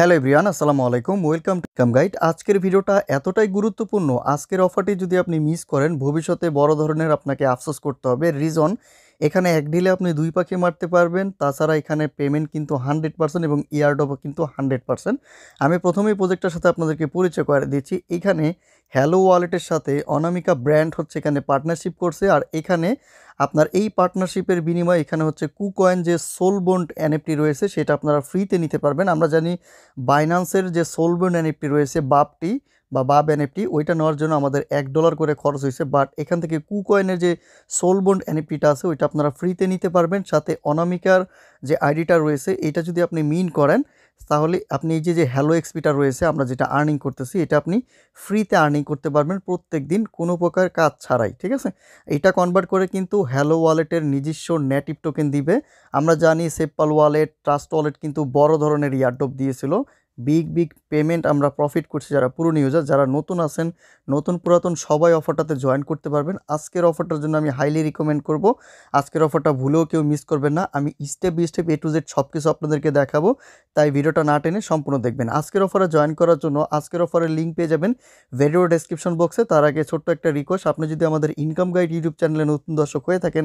hello everyone আসসালামু আলাইকুম welcome to come guide আজকের ভিডিওটা এতটাই গুরুত্বপূর্ণ আজকের অফারটি যদি আপনি মিস করেন ভবিষ্যতে বড় ধরনের আপনাকে আফসোস করতে হবে রিজন এখানে এক ঢিলে আপনি দুই পাখি মারতে পারবেন তাছাড়া এখানে পেমেন্ট কিন্তু হান্ড্রেড পার্সেন্ট এবং ইয়ারডপও কিন্তু হান্ড্রেড পার্সেন্ট আমি প্রথমেই প্রোজেক্টটার সাথে আপনাদেরকে পরিচয় করে দিচ্ছি এখানে হ্যালো ওয়ালেটের সাথে অনামিকা ব্র্যান্ড হচ্ছে এখানে পার্টনারশিপ করছে আর এখানে আপনার এই পার্টনারশিপের বিনিময়ে এখানে হচ্ছে কুকয়েন যে সোলবন্ড এনএফটি রয়েছে সেটা আপনারা ফ্রিতে নিতে পারবেন আমরা জানি বাইনান্সের যে সোলবন্ড এনএফটি রয়েছে বাপটি বা বাব এনএফটি ওইটা নেওয়ার জন্য আমাদের এক ডলার করে খরচ হয়েছে বাট এখান থেকে কুকয়েনের যে সোলবন্ড এনএফটিটা আছে ওইটা আপনারা ফ্রিতে নিতে পারবেন সাথে অনামিকার যে আইডিটা রয়েছে এটা যদি আপনি মিন করেন তাহলে আপনি এই যে যে হ্যালো এক্সপিটা রয়েছে আমরা যেটা আর্নিং করতেছি এটা আপনি ফ্রিতে আর্নিং করতে পারবেন প্রত্যেক দিন কোনো প্রকার কাজ ছাড়াই ঠিক আছে এটা কনভার্ট করে কিন্তু হ্যালো ওয়ালেটের নিজস্ব নেটিভ টোকেন দিবে আমরা জানি সেপ্পাল ওয়ালেট ট্রাস্ট ওয়ালেট কিন্তু বড় ধরনের ইয়ারডপ দিয়েছিল বিগ বিগ পেমেন্ট আমরা প্রফিট করছি যারা পুরনো ইউজার যারা নতুন আছেন নতুন পুরাতন সবাই অফারটাতে জয়েন করতে পারবেন আজকের অফারটার জন্য আমি হাইলি রিকমেন্ড করব আজকের অফারটা ভুলেও কেউ মিস করবেন না আমি step by step A to Z সব কিছু আপনাদেরকে দেখাবো তাই ভিডিওটা না টেনে সম্পূর্ণ দেখবেন আজকের অফারে জয়েন করার জন্য আজকের অফারের লিঙ্ক পেয়ে যাবেন ভিডিও ডেসক্রিপশন বক্সে তার আগে ছোট্ট একটা রিকোয়েস্ট আপনি যদি আমাদের ইনকাম গাইড ইউটিউব চ্যানেলে নতুন দর্শক হয়ে থাকেন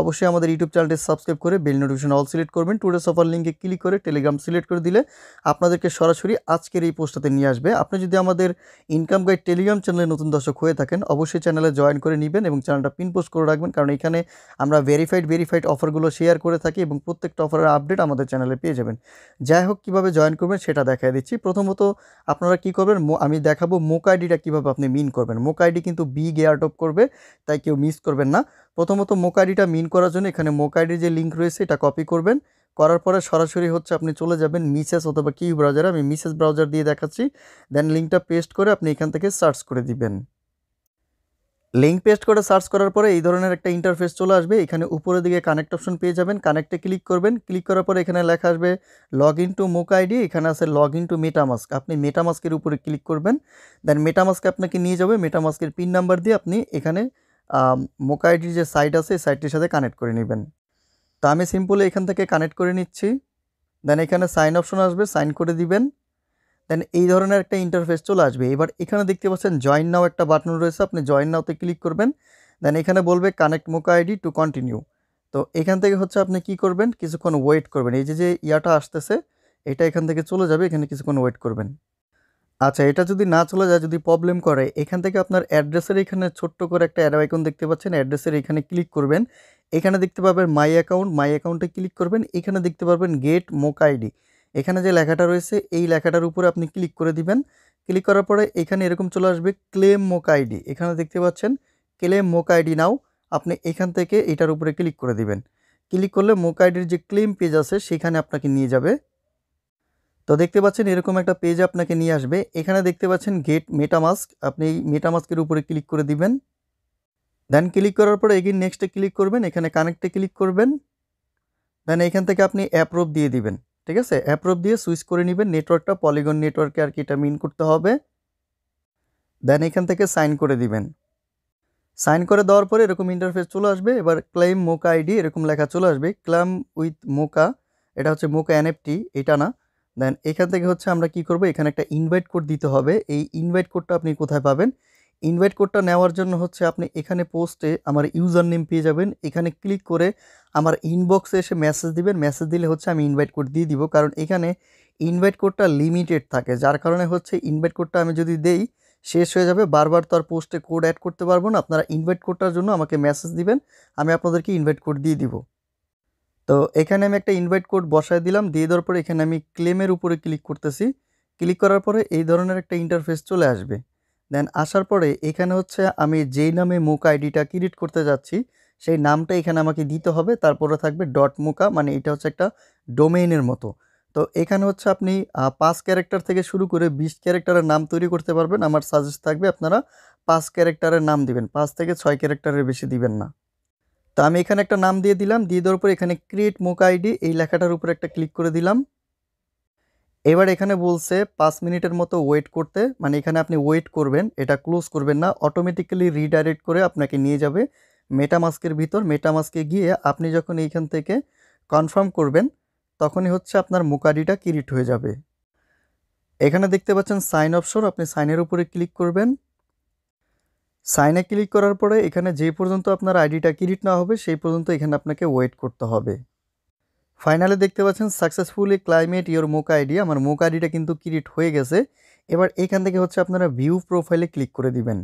অবশ্যই আমাদের ইউটিউব চ্যানেলটি সাবস্ক্রাইব করে বেল নোটিফিকেশন অল সিলেক্ট করবেন টুডেস অফার লিঙ্কে ক্লিক করে টেলিগ্রাম সিলেক্ট করে দিলে আপনাদেরকে সরাসরি সরাসরি আজকের এই পোস্টটাতে নিয়ে আসবে আপনি যদি আমাদের ইনকাম গাইড টেলিগ্রাম চ্যানেলে নতুন দর্শক হয়ে থাকেন অবশ্যই চ্যানেলে জয়েন করে নেবেন এবং চ্যানেলটা পিন পোস্ট করে রাখবেন কারণ এখানে আমরা ভেরিফাইড ভেরিফাইড অফারগুলো শেয়ার করে থাকি এবং প্রত্যেকটা অফারের আপডেট আমাদের চ্যানেলে পেয়ে যাবেন যাই হোক কীভাবে জয়েন করবেন সেটা দেখায় দিচ্ছি প্রথমত আপনারা কি করবেন আমি দেখাবো মোক আইডিটা কীভাবে আপনি মিন করবেন মোক আইডি কিন্তু বি বিগ এয়ারটপ করবে তাই কেউ মিস করবেন না প্রথমত মোক আইডিটা মিন করার জন্য এখানে মোক আইডির যে লিঙ্ক রয়েছে এটা কপি করবেন করার পরে সরাসরি হচ্ছে আপনি চলে যাবেন মিসেস অথবা কিউ ব্রাউজারে আমি মিসেস ব্রাউজার দিয়ে দেখাচ্ছি দেন লিঙ্কটা পেস্ট করে আপনি এখান থেকে সার্চ করে দিবেন লিঙ্ক পেস্ট করে সার্চ করার পরে এই ধরনের একটা ইন্টারফেস চলে আসবে এখানে উপরের দিকে কানেক্ট অপশন পেয়ে যাবেন কানেক্টে ক্লিক করবেন ক্লিক করার পরে এখানে লেখা আসবে log in to MOOC ID এখানে আছে লগ ইন টু মেটামাস্ক আপনি মেটামাস্কের উপরে ক্লিক করবেন দেন মেটামাস্ক আপনাকে নিয়ে যাবে মেটামাস্কের পিন নাম্বার দিয়ে আপনি এখানে মোক আইডির যে সাইট আছে সাইটটির সাথে কানেক্ট করে নেবেন তো আমি সিম্পলি এখান থেকে কানেক্ট করে নিচ্ছি দেন এখানে সাইন অপশন আসবে সাইন করে দিবেন দেন এই ধরনের একটা ইন্টারফেস চলে আসবে এবার এখানে দেখতে পাচ্ছেন জয়েন নাও একটা বাটন রয়েছে আপনি জয়েন নাওতে ক্লিক করবেন দেন এখানে বলবে connect Moca ID to continue তো এখান থেকে হচ্ছে আপনি কি করবেন কিছুক্ষণ ওয়েট করবেন এই যে যে ইয়াটা আসতেছে এটা এখান থেকে চলে যাবে এখানে কিছুক্ষণ ওয়েট করবেন আচ্ছা এটা যদি না চলে যায় যদি প্রবলেম করে এখান থেকে আপনার অ্যাড্রেসের এখানে ছোট্ট করে একটা অ্যাড আইকন দেখতে পাচ্ছেন অ্যাড্রেসের এখানে ক্লিক করবেন এখানে দেখতে পাবেন মাই অ্যাকাউন্ট মাই অ্যাকাউন্টে ক্লিক করবেন এখানে দেখতে পারবেন গেট মোক আইডি এখানে যে লেখাটা রয়েছে এই লেখাটার উপরে আপনি ক্লিক করে দিবেন ক্লিক করার পরে এখানে এরকম চলে আসবে ক্লেম মোক আইডি এখানে দেখতে পাচ্ছেন ক্লেম মোক আইডি নাও আপনি এখান থেকে এটার উপরে ক্লিক করে দিবেন ক্লিক করলে মোক আইডির যে ক্লেম পেজ আছে সেখানে আপনাকে নিয়ে যাবে তো দেখতে পাচ্ছেন এরকম একটা পেজ আপনাকে নিয়ে আসবে এখানে দেখতে পাচ্ছেন গেট মেটামাস্ক আপনি এই মেটামাস্কের উপরে ক্লিক করে দিবেন দেন ক্লিক করার পরে এগিয়ে নেক্সটে ক্লিক করবেন এখানে কানেক্টে ক্লিক করবেন দেন এখান থেকে আপনি অ্যাপ্রোভ দিয়ে দিবেন ঠিক আছে অ্যাপ্রোভ দিয়ে সুইচ করে নেবেন নেটওয়ার্কটা পলিগন নেটওয়ার্কে আর কি এটা মিন করতে হবে দেন এখান থেকে সাইন করে দিবেন সাইন করে দেওয়ার পরে এরকম ইন্টারফেস চলে আসবে এবার ক্লেম মোকা আইডি এরকম লেখা চলে আসবে ক্লাম উইথ মোকা এটা হচ্ছে মোকা এনএফটি এটা না দেন এখান থেকে হচ্ছে আমরা কি করব এখানে একটা ইনভাইট কোড দিতে হবে এই ইনভাইট কোডটা আপনি কোথায় পাবেন ইনভাইট কোডটা নেওয়ার জন্য হচ্ছে আপনি এখানে পোস্টে আমার ইউজার নেম পেয়ে যাবেন এখানে ক্লিক করে আমার ইনবক্সে এসে মেসেজ দিবেন মেসেজ দিলে হচ্ছে আমি ইনভাইট কোড দিয়ে দিব কারণ এখানে ইনভাইট কোডটা লিমিটেড থাকে যার কারণে হচ্ছে ইনভাইট কোডটা আমি যদি দেই শেষ হয়ে যাবে বারবার তো আর পোস্টে কোড অ্যাড করতে পারবো না আপনারা ইনভাইট কোডটার জন্য আমাকে মেসেজ দিবেন আমি আপনাদেরকে ইনভাইট কোড দিয়ে দিব তো এখানে আমি একটা ইনভাইট কোড বসায় দিলাম দিয়ে দেওয়ার পরে এখানে আমি ক্লেমের উপরে ক্লিক করতেছি ক্লিক করার পরে এই ধরনের একটা ইন্টারফেস চলে আসবে দেন আসার পরে এখানে হচ্ছে আমি যেই নামে মুখ আইডিটা ক্রিয়েট করতে যাচ্ছি সেই নামটা এখানে আমাকে দিতে হবে তারপরে থাকবে ডট মুকা মানে এটা হচ্ছে একটা ডোমেইনের মতো তো এখানে হচ্ছে আপনি পাঁচ ক্যারেক্টার থেকে শুরু করে বিশ ক্যারেক্টারের নাম তৈরি করতে পারবেন আমার সাজেস্ট থাকবে আপনারা পাঁচ ক্যারেক্টারের নাম দিবেন পাঁচ থেকে ছয় ক্যারেক্টারের বেশি দিবেন না তো আমি এখানে একটা নাম দিয়ে দিলাম দিয়ে দেওয়ার পর এখানে ক্রিয়েট মুক আইডি এই লেখাটার উপর একটা ক্লিক করে দিলাম এবার এখানে বলছে পাঁচ মিনিটের মতো ওয়েট করতে মানে এখানে আপনি ওয়েট করবেন এটা ক্লোজ করবেন না অটোমেটিক্যালি রিডাইরেক্ট করে আপনাকে নিয়ে যাবে মেটামাস্কের ভিতর মেটামাস্কে গিয়ে আপনি যখন এইখান থেকে কনফার্ম করবেন তখনই হচ্ছে আপনার মুকারিটা কিরিট হয়ে যাবে এখানে দেখতে পাচ্ছেন সাইন অপশন আপনি সাইনের উপরে ক্লিক করবেন সাইনে ক্লিক করার পরে এখানে যে পর্যন্ত আপনার আইডিটা কিরিট না হবে সেই পর্যন্ত এখানে আপনাকে ওয়েট করতে হবে ফাইনালে দেখতে পাচ্ছেন successfully claimed your Moca ID আমার মোক আইডিটা কিন্তু ক্রিয়েট হয়ে গেছে এবার এখান থেকে হচ্ছে আপনারা ভিউ প্রোফাইলে ক্লিক করে দিবেন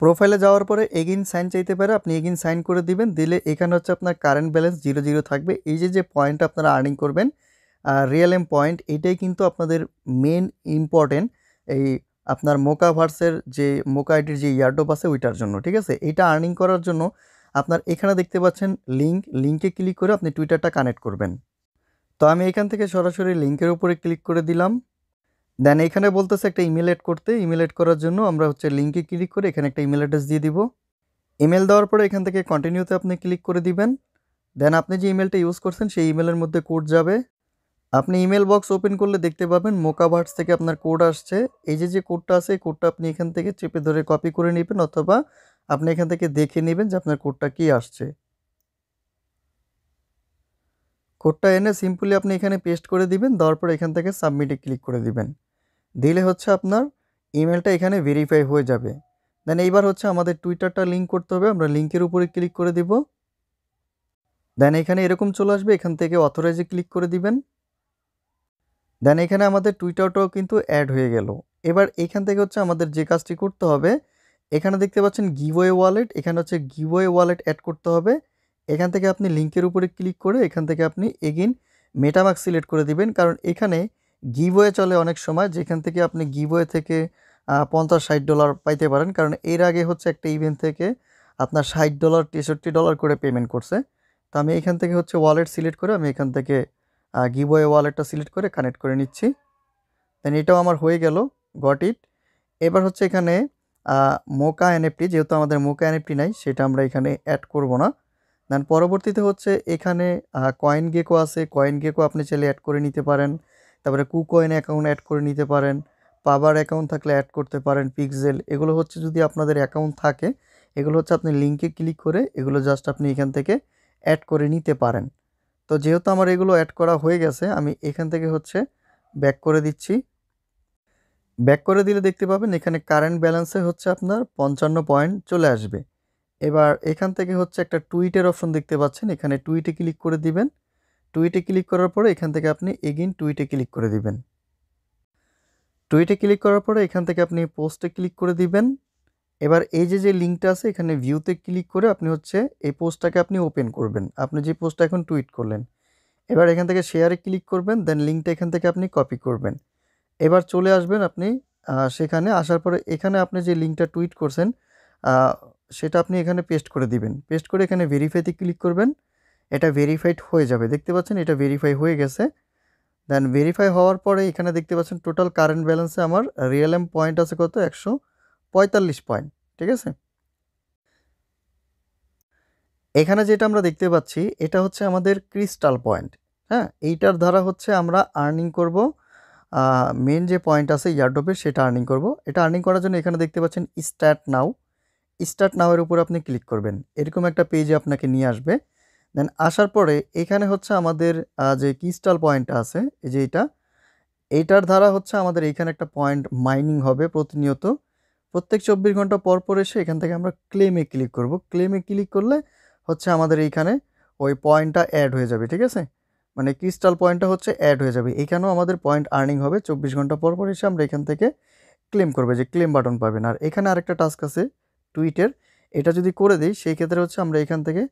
প্রোফাইলে যাওয়ার পরে এগিন সাইন চাইতে পারে আপনি এগিন সাইন করে দিবেন দিলে এখানে হচ্ছে আপনার কারেন্ট ব্যালেন্স জিরো জিরো থাকবে এই যে যে পয়েন্ট আপনারা আর্নিং করবেন রিয়েল এম পয়েন্ট এটাই কিন্তু আপনাদের মেন ইম্পর্টেন্ট এই আপনার মোকাভার্সের যে মোকা আইডির যে ইয়ারডোপ আছে ওইটার জন্য ঠিক আছে এটা আর্নিং করার জন্য আপনার এখানে দেখতে পাচ্ছেন লিঙ্ক লিঙ্কে ক্লিক করে আপনি টুইটারটা কানেক্ট করবেন তো আমি এখান থেকে সরাসরি লিঙ্কের উপরে ক্লিক করে দিলাম দেন এখানে বলতেছে একটা ইমেল এড করতে ইমেল এড করার জন্য আমরা হচ্ছে লিঙ্কে ক্লিক করে এখানে একটা ইমেল অ্যাড্রেস দিয়ে দিব ইমেল দেওয়ার পরে এখান থেকে কন্টিনিউতে আপনি ক্লিক করে দিবেন দেন আপনি যে ইমেলটা ইউজ করছেন সেই ইমেলের মধ্যে কোড যাবে আপনি ইমেল বক্স ওপেন করলে দেখতে পাবেন মোকাভার্টস থেকে আপনার কোড আসছে এই যে যে কোডটা আছে এই কোডটা আপনি এখান থেকে চেপে ধরে কপি করে নেবেন অথবা আপনি এখান থেকে দেখে নেবেন যে আপনার কোডটা কি আসছে কোডটা এনে সিম্পলি আপনি এখানে পেস্ট করে দিবেন দেওয়ার পর এখান থেকে সাবমিটে ক্লিক করে দিবেন দিলে হচ্ছে আপনার ইমেলটা এখানে ভেরিফাই হয়ে যাবে দেন এইবার হচ্ছে আমাদের টুইটারটা লিঙ্ক করতে হবে আমরা লিঙ্কের উপরে ক্লিক করে দিব দেন এখানে এরকম চলে আসবে এখান থেকে অথরাইজে ক্লিক করে দিবেন দেন এখানে আমাদের টুইটারটাও কিন্তু অ্যাড হয়ে গেল এবার এখান থেকে হচ্ছে আমাদের যে কাজটি করতে হবে এখানে দেখতে পাচ্ছেন গিওয়ে ওয়ালেট এখানে হচ্ছে গিওয়ে ওয়ালেট অ্যাড করতে হবে এখান থেকে আপনি লিঙ্কের উপরে ক্লিক করে এখান থেকে আপনি এগেন মেটামার্ক সিলেক্ট করে দিবেন কারণ এখানে গিওয়ে চলে অনেক সময় যেখান থেকে আপনি গিওয়ে থেকে পঞ্চাশ ষাট ডলার পাইতে পারেন কারণ এর আগে হচ্ছে একটা ইভেন্ট থেকে আপনার ষাট ডলার তেষট্টি ডলার করে পেমেন্ট করছে তো আমি এখান থেকে হচ্ছে ওয়ালেট সিলেক্ট করে আমি এখান থেকে গিবোয়ে ওয়ালেটটা সিলেক্ট করে কানেক্ট করে নিচ্ছি দেন এটাও আমার হয়ে গেল গট ইট এবার হচ্ছে এখানে মোকা এনএফটি যেহেতু আমাদের মোকা এনএফটি নাই সেটা আমরা এখানে অ্যাড করব না দেন পরবর্তীতে হচ্ছে এখানে কয়েন গেকো আছে কয়েন গেকো আপনি চাইলে অ্যাড করে নিতে পারেন তারপরে কুকয়েন অ্যাকাউন্ট অ্যাড করে নিতে পারেন পাবার অ্যাকাউন্ট থাকলে অ্যাড করতে পারেন পিক্সেল এগুলো হচ্ছে যদি আপনাদের অ্যাকাউন্ট থাকে এগুলো হচ্ছে আপনি লিঙ্কে ক্লিক করে এগুলো জাস্ট আপনি এখান থেকে অ্যাড করে নিতে পারেন তো যেহেতু আমার এগুলো অ্যাড করা হয়ে গেছে আমি এখান থেকে হচ্ছে ব্যাক করে দিচ্ছি ব্যাক করে দিলে দেখতে পাবেন এখানে কারেন্ট ব্যালেন্সে হচ্ছে আপনার পঞ্চান্ন পয়েন্ট চলে আসবে এবার এখান থেকে হচ্ছে একটা টুইটের অপশন দেখতে পাচ্ছেন এখানে টুইটে ক্লিক করে দিবেন টুইটে ক্লিক করার পরে এখান থেকে আপনি এগিন টুইটে ক্লিক করে দিবেন টুইটে ক্লিক করার পরে এখান থেকে আপনি পোস্টে ক্লিক করে দিবেন এবার এই যে যে লিঙ্কটা আছে এখানে ভিউতে ক্লিক করে আপনি হচ্ছে এই পোস্টটাকে আপনি ওপেন করবেন আপনি যে পোস্টটা এখন টুইট করলেন এবার এখান থেকে শেয়ারে ক্লিক করবেন দেন লিঙ্কটা এখান থেকে আপনি কপি করবেন এবার চলে আসবেন আপনি সেখানে আসার পরে এখানে আপনি যে লিঙ্কটা টুইট করছেন সেটা আপনি এখানে পেস্ট করে দিবেন পেস্ট করে এখানে ভেরিফাইতে ক্লিক করবেন এটা ভেরিফাইড হয়ে যাবে দেখতে পাচ্ছেন এটা ভেরিফাই হয়ে গেছে দেন ভেরিফাই হওয়ার পরে এখানে দেখতে পাচ্ছেন টোটাল কারেন্ট ব্যালেন্সে আমার রিয়েল এম পয়েন্ট আছে কত একশো পঁয়তাল্লিশ পয়েন্ট ঠিক আছে এখানে যেটা আমরা দেখতে পাচ্ছি এটা হচ্ছে আমাদের ক্রিস্টাল পয়েন্ট হ্যাঁ এইটার দ্বারা হচ্ছে আমরা আর্নিং করবো মেন যে পয়েন্ট আছে ইয়ারড্রপের সেটা আর্নিং করব এটা আর্নিং করার জন্য এখানে দেখতে পাচ্ছেন স্ট্যাট নাও স্ট্যাট নাওয়ের উপর আপনি ক্লিক করবেন এরকম একটা পেজে আপনাকে নিয়ে আসবে দেন আসার পরে এখানে হচ্ছে আমাদের যে ক্রিস্টাল পয়েন্টটা আছে এই যে এটা এইটার ধারা হচ্ছে আমাদের এইখানে একটা পয়েন্ট মাইনিং হবে প্রতিনিয়ত প্রত্যেক চব্বিশ ঘন্টা পর পর এসে এখান থেকে আমরা ক্লেমে ক্লিক করব ক্লেমে ক্লিক করলে হচ্ছে আমাদের এইখানে ওই পয়েন্টটা অ্যাড হয়ে যাবে ঠিক আছে মানে ক্রিস্টাল পয়েন্টটা হচ্ছে অ্যাড হয়ে যাবে এখানেও আমাদের পয়েন্ট আর্নিং হবে চব্বিশ ঘন্টা পর পর এসে আমরা এখান থেকে ক্লেম করবে যে ক্লেম বাটন পাবেন আর এখানে আরেকটা টাস্ক আছে টুইটের এটা যদি করে দিই সেই ক্ষেত্রে হচ্ছে আমরা এখান থেকে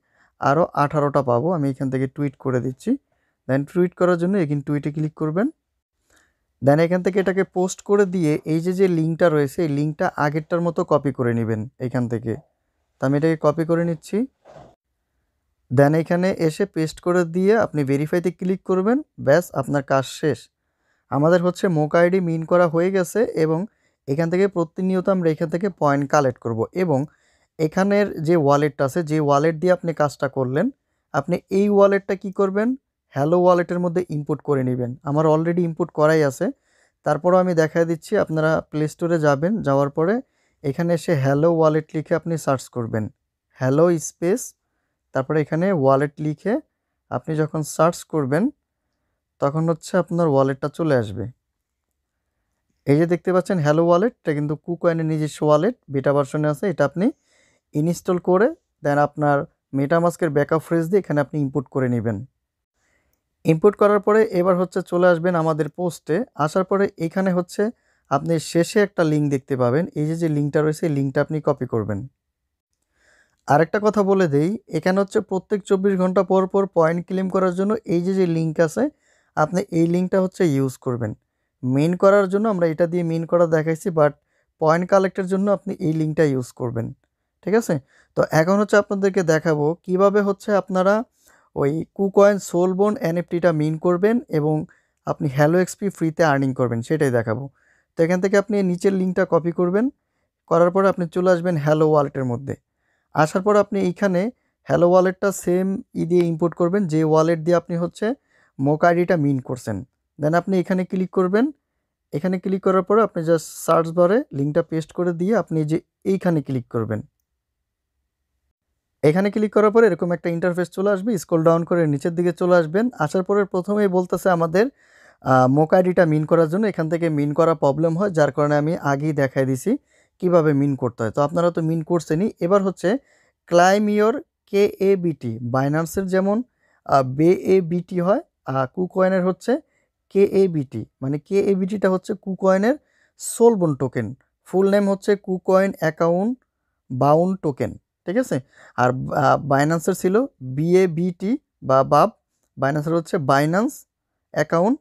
আরও আঠারোটা পাবো আমি এখান থেকে টুইট করে দিচ্ছি দেন টুইট করার জন্য এখানে টুইটে ক্লিক করবেন দেন এখান থেকে এটাকে পোস্ট করে দিয়ে এই যে যে লিঙ্কটা রয়েছে এই লিঙ্কটা আগেরটার মতো কপি করে নেবেন এখান থেকে তা আমি এটাকে কপি করে নিচ্ছি দেন এখানে এসে পেস্ট করে দিয়ে আপনি ভেরিফাইতে ক্লিক করবেন ব্যাস আপনার কাজ শেষ আমাদের হচ্ছে মোক আইডি মিন করা হয়ে গেছে এবং এখান থেকে প্রতিনিয়ত আমরা এখান থেকে পয়েন্ট কালেক্ট করব এবং এখানের যে ওয়ালেটটা আছে যে ওয়ালেট দিয়ে আপনি কাজটা করলেন আপনি এই ওয়ালেটটা কি করবেন হ্যালো ওয়ালেটের মধ্যে ইনপুট করে নেবেন আমার অলরেডি ইনপুট করাই আছে তারপরও আমি দেখা দিচ্ছি আপনারা প্লে স্টোরে যাবেন যাওয়ার পরে এখানে এসে হ্যালো ওয়ালেট লিখে আপনি সার্চ করবেন হ্যালো স্পেস তারপরে এখানে ওয়ালেট লিখে আপনি যখন সার্চ করবেন তখন হচ্ছে আপনার ওয়ালেটটা চলে আসবে এই যে দেখতে পাচ্ছেন হ্যালো ওয়ালেট এটা কিন্তু কুকয়েনের নিজস্ব ওয়ালেট বেটা ভার্সনে আছে এটা আপনি ইনস্টল করে দেন আপনার মেটামাস্কের ব্যাকআপ ফ্রেজ দিয়ে এখানে আপনি ইম্পোর্ট করে নেবেন ইম্পোর্ট করার পরে এবার হচ্ছে চলে আসবেন আমাদের পোস্টে আসার পরে এখানে হচ্ছে আপনি শেষে একটা লিঙ্ক দেখতে পাবেন এই যে যে লিঙ্কটা রয়েছে এই লিঙ্কটা আপনি কপি করবেন আরেকটা কথা বলে দিই এখানে হচ্ছে প্রত্যেক চব্বিশ ঘন্টা পর পর পয়েন্ট ক্লেম করার জন্য এই যে যে লিঙ্ক আছে আপনি এই লিঙ্কটা হচ্ছে ইউজ করবেন মেন করার জন্য আমরা এটা দিয়ে মেন করা দেখাইছি বাট পয়েন্ট কালেক্টের জন্য আপনি এই লিঙ্কটা ইউজ করবেন ঠিক আছে তো এখন হচ্ছে আপনাদেরকে দেখাবো কিভাবে হচ্ছে আপনারা ওই কুকয়েন সোলবোন এনএফটিটা মিন করবেন এবং আপনি হ্যালো এক্সপি ফ্রিতে আর্নিং করবেন সেটাই দেখাবো তো এখান থেকে আপনি নিচের লিঙ্কটা কপি করবেন করার পরে আপনি চলে আসবেন হ্যালো ওয়ালেটের মধ্যে আসার পর আপনি এইখানে হ্যালো ওয়ালেটটা সেম ই দিয়ে ইম্পোর্ট করবেন যে ওয়ালেট দিয়ে আপনি হচ্ছে মোক আইডিটা মিন করছেন দেন আপনি এখানে ক্লিক করবেন এখানে ক্লিক করার পরে আপনি জাস্ট সার্চ বারে লিঙ্কটা পেস্ট করে দিয়ে আপনি যে এইখানে ক্লিক করবেন এখানে ক্লিক করার পরে এরকম একটা ইন্টারফেস চলে আসবে স্কোল ডাউন করে নিচের দিকে চলে আসবেন আসার পরে প্রথমেই বলতেছে আমাদের মোক আইডিটা মিন করার জন্য এখান থেকে মিন করা প্রবলেম হয় যার কারণে আমি আগেই দেখাই দিছি কিভাবে মিন করতে হয় তো আপনারা তো মিন করছেনই এবার হচ্ছে ক্লাইমিওর কে এ বিটি বাইনান্সের যেমন বে এ বিটি হয় আর কুকয়েনের হচ্ছে কে এ বিটি মানে কে এ বিটিটা হচ্ছে কুকয়েনের সোলবন টোকেন ফুল নেম হচ্ছে কুকয়েন অ্যাকাউন্ট বাউন্ড টোকেন ঠিক আছে আর বাইনান্সের ছিল বিএ বিটি বা বাব বাইনান্সের হচ্ছে বাইনান্স অ্যাকাউন্ট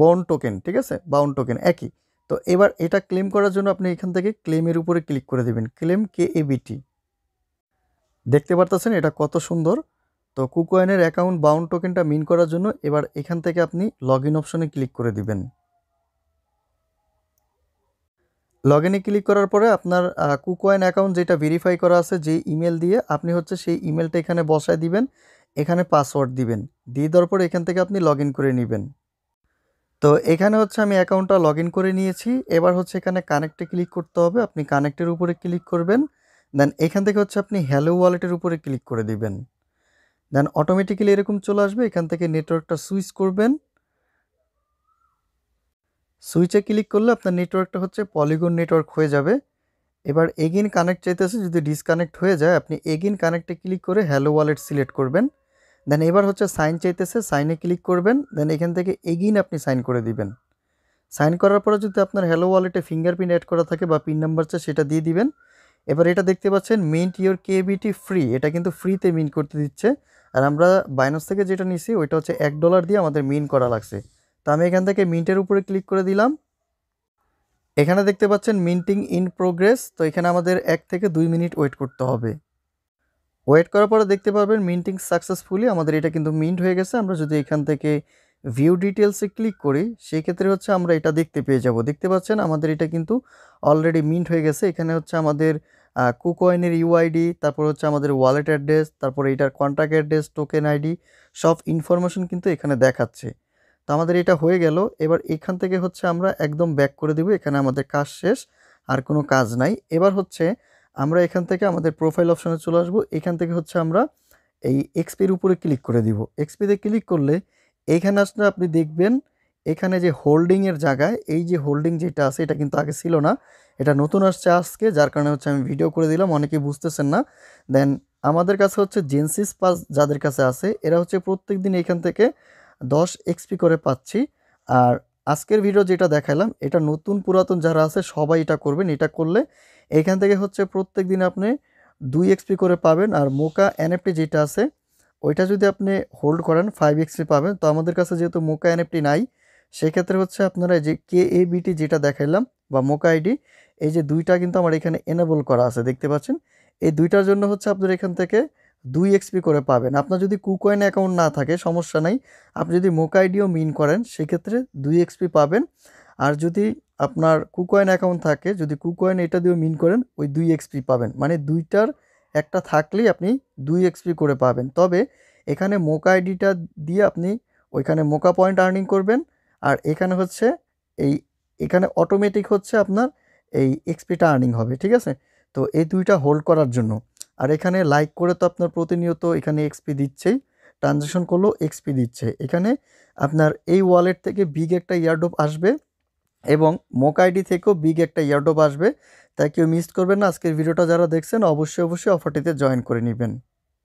বন টোকেন ঠিক আছে বাউন্ড টোকেন একই তো এবার এটা ক্লেম করার জন্য আপনি এখান থেকে ক্লেমের উপরে ক্লিক করে দেবেন ক্লেম কে বিটি দেখতে পারতেছেন এটা কত সুন্দর তো কুকয়েনের অ্যাকাউন্ট বাউন্ড টোকেনটা মিন করার জন্য এবার এখান থেকে আপনি লগ ইন অপশনে ক্লিক করে দিবেন লগ ইনে ক্লিক করার পরে আপনার কুকয়েন অ্যাকাউন্ট যেটা ভেরিফাই করা আছে যে ইমেল দিয়ে আপনি হচ্ছে সেই ইমেলটা এখানে বসায় দিবেন এখানে পাসওয়ার্ড দিবেন দিয়ে দেওয়ার পরে এখান থেকে আপনি লগ করে নেবেন তো এখানে হচ্ছে আমি অ্যাকাউন্টটা লগ করে নিয়েছি এবার হচ্ছে এখানে কানেক্টে ক্লিক করতে হবে আপনি কানেক্টের উপরে ক্লিক করবেন দেন এখান থেকে হচ্ছে আপনি হ্যালো ওয়ালেটের উপরে ক্লিক করে দিবেন দেন অটোমেটিক্যালি এরকম চলে আসবে এখান থেকে নেটওয়ার্কটা সুইচ করবেন সুইচে ক্লিক করলে আপনার নেটওয়ার্কটা হচ্ছে পলিগন নেটওয়ার্ক হয়ে যাবে এবার এগিন কানেক্ট চাইতেছে যদি ডিসকানেক্ট হয়ে যায় আপনি এগিন কানেক্টে ক্লিক করে হ্যালো ওয়ালেট সিলেক্ট করবেন দেন এবার হচ্ছে সাইন চাইতেছে সাইনে ক্লিক করবেন দেন এখান থেকে এগিন আপনি সাইন করে দিবেন সাইন করার পরে যদি আপনার হ্যালো ওয়ালেটে ফিঙ্গারপ্রিন্ট অ্যাড করা থাকে বা পিন নাম্বার চায় সেটা দিয়ে দিবেন এবার এটা দেখতে পাচ্ছেন মিন্ট ইয়োর কেবিটি ফ্রি এটা কিন্তু ফ্রিতে মিন করতে দিচ্ছে আর আমরা বাইনাস থেকে যেটা নিছি ওইটা হচ্ছে এক ডলার দিয়ে আমাদের মিন করা লাগছে তো আমি এখান থেকে মিন্টের উপরে ক্লিক করে দিলাম এখানে দেখতে পাচ্ছেন মিন্টিং ইন প্রোগ্রেস তো এখানে আমাদের এক থেকে দুই মিনিট ওয়েট করতে হবে ওয়েট করার পরে দেখতে পাবেন মিন্টিং সাকসেসফুলি আমাদের এটা কিন্তু মিন্ট হয়ে গেছে আমরা যদি এখান থেকে ভিউ ডিটেলসে ক্লিক করি সেই ক্ষেত্রে হচ্ছে আমরা এটা দেখতে পেয়ে যাব দেখতে পাচ্ছেন আমাদের এটা কিন্তু অলরেডি মিন্ট হয়ে গেছে এখানে হচ্ছে আমাদের কুকয়েনের ইউআইডি তারপর হচ্ছে আমাদের ওয়ালেট অ্যাড্রেস তারপর এটার কন্ট্যাক্ট অ্যাড্রেস টোকেন আইডি সব ইনফরমেশন কিন্তু এখানে দেখাচ্ছে তো আমাদের এটা হয়ে গেল এবার এখান থেকে হচ্ছে আমরা একদম ব্যাক করে দেব এখানে আমাদের কাজ শেষ আর কোনো কাজ নাই এবার হচ্ছে আমরা এখান থেকে আমাদের প্রোফাইল অপশানে চলে আসবো এখান থেকে হচ্ছে আমরা এই এক্সপির উপরে ক্লিক করে দিব এক্সপিতে ক্লিক করলে এখানে আসলে আপনি দেখবেন এখানে যে হোল্ডিংয়ের জায়গায় এই যে হোল্ডিং যেটা আছে এটা কিন্তু আগে ছিল না এটা নতুন আসছে আজকে যার কারণে হচ্ছে আমি ভিডিও করে দিলাম অনেকেই বুঝতেছেন না দেন আমাদের কাছে হচ্ছে জেন্সিস পাস যাদের কাছে আছে এরা হচ্ছে প্রত্যেক দিন এখান থেকে দশ এক্সপি করে পাচ্ছি আর আজকের ভিডিও যেটা দেখালাম এটা নতুন পুরাতন যারা আছে সবাই এটা করবেন এটা করলে এখান থেকে হচ্ছে প্রত্যেক দিন আপনি দুই এক্সপি করে পাবেন আর মোকা এনএফটি যেটা আছে ওইটা যদি আপনি হোল্ড করেন ফাইভ এক্সপি পাবেন তো আমাদের কাছে যেহেতু মোকা এনএফটি নাই সেক্ষেত্রে হচ্ছে আপনারা যে কে বিটি যেটা দেখাইলাম বা মোকা আইডি এই যে দুইটা কিন্তু আমার এখানে এনেবল করা আছে দেখতে পাচ্ছেন এই দুইটার জন্য হচ্ছে আপনার এখান থেকে দুই এক্সপি করে পাবেন আপনার যদি কুকয়েন অ্যাকাউন্ট না থাকে সমস্যা নাই আপনি যদি মোক আইডিও মিন করেন সেক্ষেত্রে দুই এক্সপি পাবেন আর যদি আপনার কুকয়েন অ্যাকাউন্ট থাকে যদি কুকয়েন এটা দিয়েও মিন করেন ওই দুই এক্সপি পাবেন মানে দুইটার একটা থাকলেই আপনি দুই এক্সপি করে পাবেন তবে এখানে মোকা আইডিটা দিয়ে আপনি ওইখানে মোকা পয়েন্ট আর্নিং করবেন আর এখানে হচ্ছে এই এখানে অটোমেটিক হচ্ছে আপনার এই এক্সপিটা আর্নিং হবে ঠিক আছে তো এই দুইটা হোল্ড করার জন্য আর এখানে লাইক করে তো আপনার প্রতিনিয়ত এখানে এক্সপি দিচ্ছেই ট্রানজ্যাকশন করলেও এক্সপি দিচ্ছে এখানে আপনার এই ওয়ালেট থেকে বিগ একটা ইয়ারডোপ আসবে এবং মোক আইডি থেকেও বিগ একটা ইয়ারডোপ আসবে তাই কেউ মিস করবেন না আজকের ভিডিওটা যারা দেখছেন অবশ্যই অবশ্যই অফারটিতে জয়েন করে নেবেন